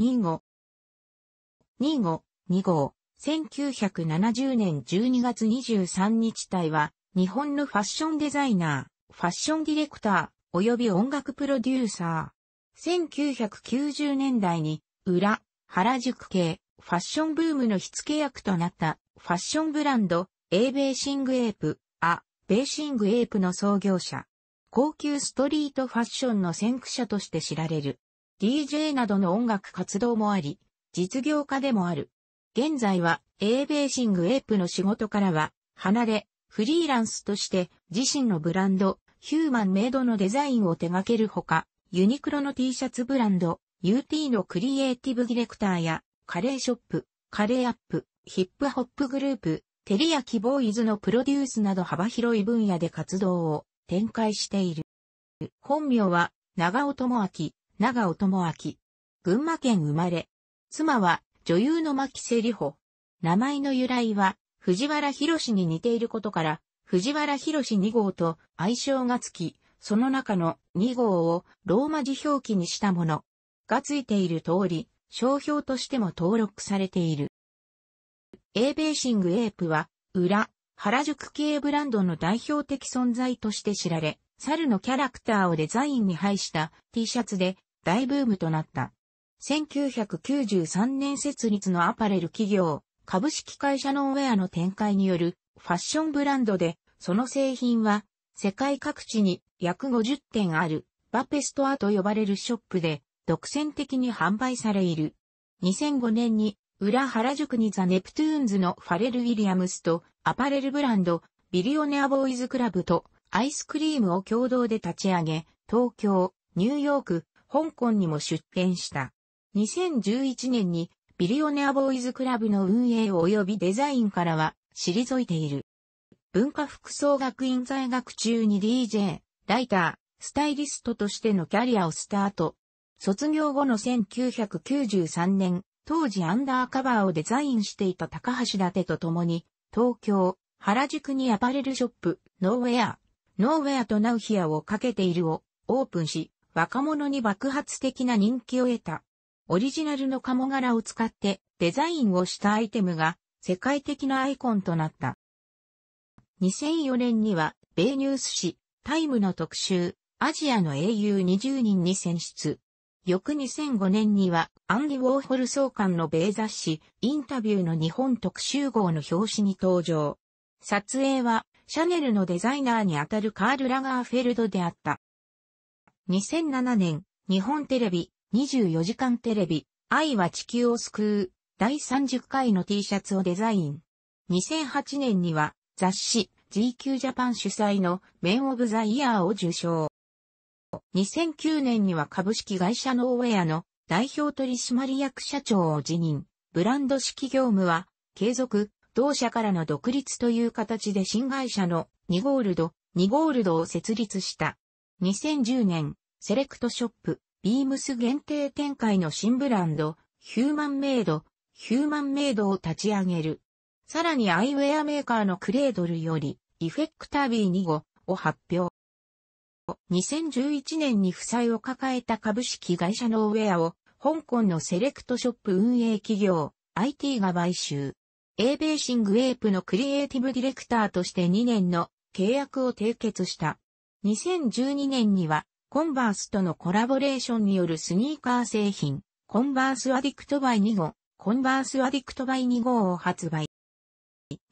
25、25、2号、1970年12月23日体は、日本のファッションデザイナー、ファッションディレクター、及び音楽プロデューサー。1990年代に、裏、原宿系、ファッションブームの火付け役となったファッションブランド、A ベーシングエープ、ア、ベーシングエープの創業者。高級ストリートファッションの先駆者として知られる。DJ などの音楽活動もあり、実業家でもある。現在は、エーベーシングエープの仕事からは、離れ、フリーランスとして自身のブランド、ヒューマンメイドのデザインを手掛けるほか、ユニクロの T シャツブランド、UT のクリエイティブディレクターや、カレーショップ、カレーアップ、ヒップホップグループ、テリヤキボーイズのプロデュースなど幅広い分野で活動を展開している。本名は、長尾智明、長尾智明。群馬県生まれ。妻は女優の牧瀬里穂。名前の由来は藤原博に似ていることから、藤原博2号と愛称がつき、その中の2号をローマ字表記にしたものがついている通り、商標としても登録されている。A ベーシングエープは、裏、原宿系ブランドの代表的存在として知られ、猿のキャラクターをデザインに配した T シャツで大ブームとなった。1993年設立のアパレル企業、株式会社のウェアの展開によるファッションブランドで、その製品は世界各地に約50店あるバペストアと呼ばれるショップで独占的に販売されいる。2005年に裏原宿にザ・ネプトゥーンズのファレル・ウィリアムスとアパレルブランドビリオネア・ボーイズ・クラブとアイスクリームを共同で立ち上げ、東京、ニューヨーク、香港にも出展した。2011年にビリオネアボーイズクラブの運営及びデザインからは退いている。文化服装学院在学中に DJ、ライター、スタイリストとしてのキャリアをスタート。卒業後の1993年、当時アンダーカバーをデザインしていた高橋立と共に、東京、原宿にアパレルショップ、ノーウェア、ノーウェアとナウヒアをかけているをオープンし、若者に爆発的な人気を得た。オリジナルの鴨柄を使ってデザインをしたアイテムが世界的なアイコンとなった。2004年には、米ニュース誌、タイムの特集、アジアの英雄20人に選出。翌2005年には、アンディ・ウォーホル総監の米雑誌、インタビューの日本特集号の表紙に登場。撮影は、シャネルのデザイナーにあたるカール・ラガーフェルドであった。2007年、日本テレビ、24時間テレビ、愛は地球を救う、第30回の T シャツをデザイン。2008年には、雑誌、GQ ジャパン主催のメンオブザイヤーを受賞。2009年には株式会社ノーウェアの代表取締役社長を辞任。ブランド式業務は継続、同社からの独立という形で新会社の2ゴールド、2ゴールドを設立した。2010年、セレクトショップ、ビームス限定展開の新ブランド、ヒューマンメイド、ヒューマンメイドを立ち上げる。さらにアイウェアメーカーのクレードルより、イフェクターー2号を発表。2011年に負債を抱えた株式会社のウェアを、香港のセレクトショップ運営企業、IT が買収。A ベーシングエープのクリエイティブディレクターとして2年の契約を締結した。2012年にはコンバースとのコラボレーションによるスニーカー製品、コンバースアディクトバイ2号、コンバースアディクトバイ2号を発売。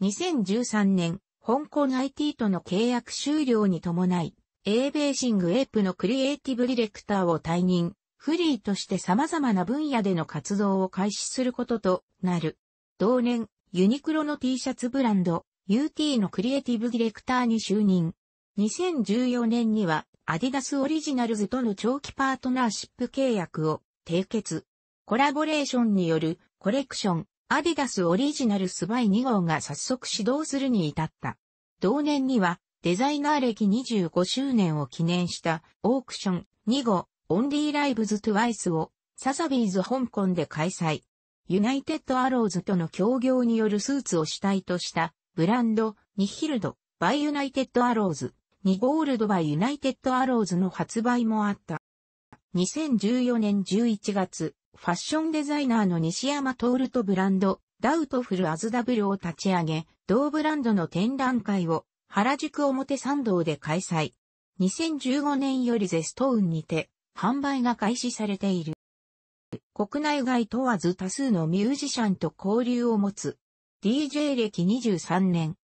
2013年、香港 IT との契約終了に伴い、A ベーシングエープのクリエイティブディレクターを退任、フリーとして様々な分野での活動を開始することとなる。同年、ユニクロの T シャツブランド、UT のクリエイティブディレクターに就任。2014年にはアディダスオリジナルズとの長期パートナーシップ契約を締結。コラボレーションによるコレクション、アディダスオリジナルスバイ2号が早速始動するに至った。同年にはデザイナー歴25周年を記念したオークション2号オンリーライブズトゥワイスをササビーズ香港で開催。ユナイテッドアローズとの協業によるスーツを主体としたブランドニヒルドバイユナイテッドアローズ2ゴールドはユナイテッドアローズの発売もあった。2014年11月、ファッションデザイナーの西山徹とブランド、ダウトフルアズダブルを立ち上げ、同ブランドの展覧会を原宿表参道で開催。2015年よりゼストーンにて販売が開始されている。国内外問わず多数のミュージシャンと交流を持つ。DJ 歴23年。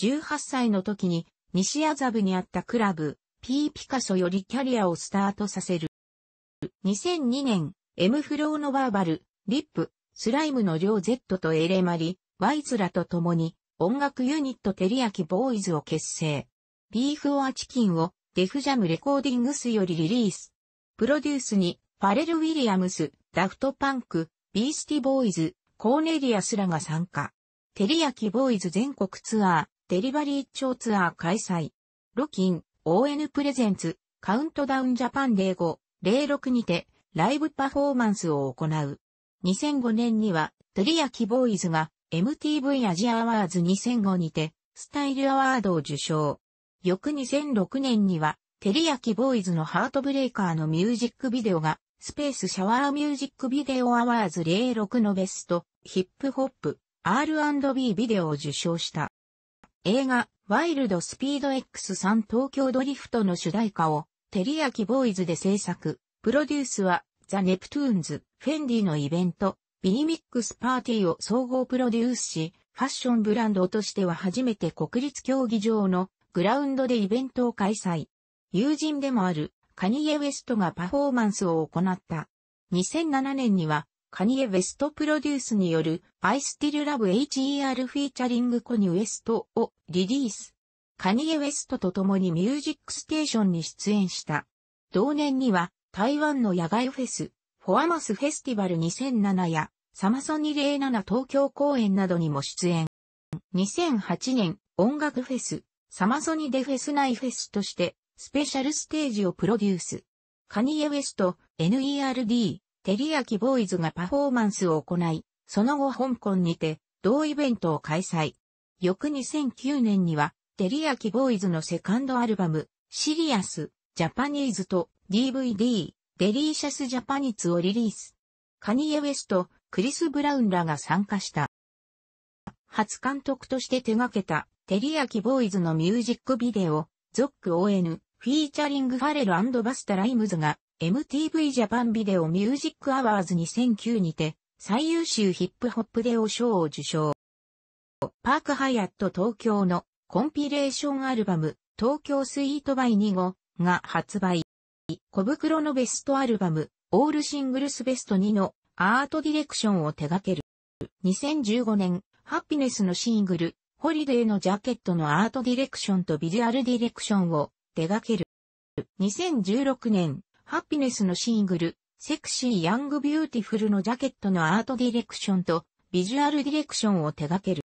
18歳の時に西麻布にあったクラブ、P ピカソよりキャリアをスタートさせる。2002年、M フローのバーバル、リップ、スライムの両 Z とエレマリ、ワイズらと共に、音楽ユニットテリヤキボーイズを結成。ビーフオアチキンをデフジャムレコーディングスよりリリース。プロデュースに、ファレル・ウィリアムス、ダフトパンク、ビースティボーイズ、コーネリアスらが参加。テリヤキボーイズ全国ツアー、デリバリー超ツアー開催。ロキン、ON プレゼンツ、カウントダウンジャパン05、06にて、ライブパフォーマンスを行う。2005年には、トリアキボーイズが、MTV アジアアワーズ2005にて、スタイルアワードを受賞。翌2006年には、テリヤキボーイズのハートブレイカーのミュージックビデオが、スペースシャワーミュージックビデオアワーズ06のベスト、ヒップホップ、R&B ビデオを受賞した。映画、ワイルドスピード X3 東京ドリフトの主題歌を、テリヤキボーイズで制作、プロデュースは、ザ・ネプトゥーンズ、フェンディのイベント、ビニミックスパーティーを総合プロデュースし、ファッションブランドとしては初めて国立競技場のグラウンドでイベントを開催。友人でもあるカニエ・ウェストがパフォーマンスを行った。2007年にはカニエ・ウェストプロデュースによる I Still Love HER フィーチャリングコニウエストをリリース。カニエ・ウエストと共にミュージックステーションに出演した。同年には台湾の野外フェス、フォアマスフェスティバル2007やサマソニレナ7東京公演などにも出演。2008年音楽フェス、サマソニデフェス内フェスとしてスペシャルステージをプロデュース。カニエ・ウエスト、NERD、テリヤキボーイズがパフォーマンスを行い、その後香港にて同イベントを開催。翌2009年には、テリヤキボーイズのセカンドアルバム、シリアス、ジャパニーズと DVD、デリーシャスジャパニツをリリース。カニエ・ウェスト、クリス・ブラウンらが参加した。初監督として手掛けた、テリヤキボーイズのミュージックビデオ、ゾック ON、フィーチャリングファレルバスタ・ライムズが、MTV ジャパンビデオミュージックアワーズ2009にて、最優秀ヒップホップデオ賞を受賞。パークハイアット東京のコンピレーションアルバム東京スイートバイ2号が発売。小袋のベストアルバムオールシングルスベスト2のアートディレクションを手掛ける。2015年ハピネスのシングルホリデーのジャケットのアートディレクションとビジュアルディレクションを手掛ける。2016年ハピネスのシングルセクシーヤングビューティフルのジャケットのアートディレクションとビジュアルディレクションを手掛ける。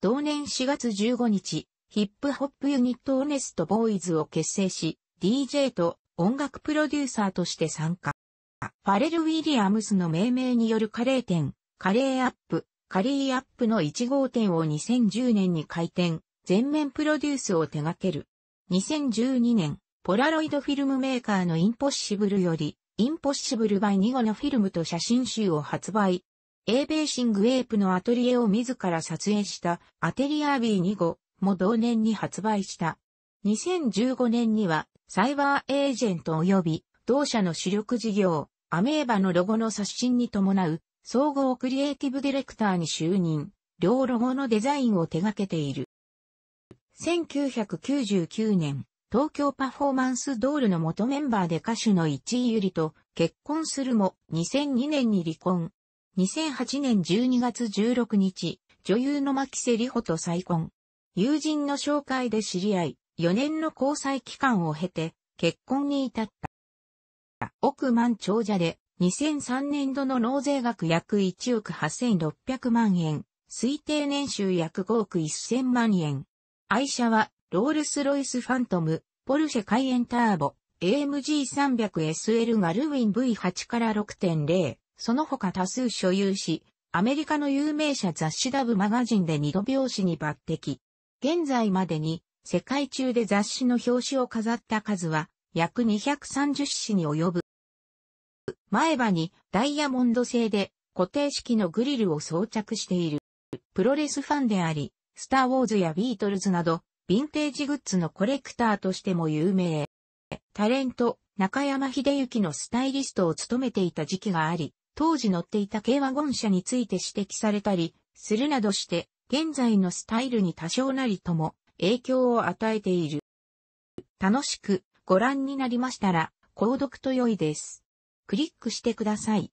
同年4月15日、ヒップホップユニットオネストボーイズを結成し、DJ と音楽プロデューサーとして参加。ファレル・ウィリアムスの命名によるカレー店、カレーアップ、カリーアップの1号店を2010年に開店、全面プロデュースを手掛ける。2012年、ポラロイドフィルムメーカーのインポッシブルより、インポッシブル・バイ・ニゴのフィルムと写真集を発売。エーベーシング・エープのアトリエを自ら撮影したアテリアービー・ニゴも同年に発売した。2015年にはサイバーエージェント及び同社の主力事業、アメーバのロゴの刷新に伴う総合クリエイティブディレクターに就任、両ロゴのデザインを手掛けている。1999年、東京パフォーマンスドールの元メンバーで歌手の一井ゆりと結婚するも2002年に離婚。2008年12月16日、女優の牧瀬里穂と再婚。友人の紹介で知り合い、4年の交際期間を経て結婚に至った。億万長者で2003年度の納税額約1億8600万円、推定年収約5億1000万円。愛車はロールスロイスファントム、ポルシェカイエンターボ、AMG300SL がルウィン V8 から6.0、その他多数所有し、アメリカの有名車雑誌ダブマガジンで二度表紙に抜擢。現在までに世界中で雑誌の表紙を飾った数は約230誌に及ぶ。前歯にダイヤモンド製で固定式のグリルを装着している。プロレスファンであり、スターウォーズやビートルズなどヴィンテージグッズのコレクターとしても有名。タレント、中山秀幸のスタイリストを務めていた時期があり、当時乗っていた軽ワゴン車について指摘されたり、するなどして、現在のスタイルに多少なりとも影響を与えている。楽しくご覧になりましたら、購読と良いです。クリックしてください。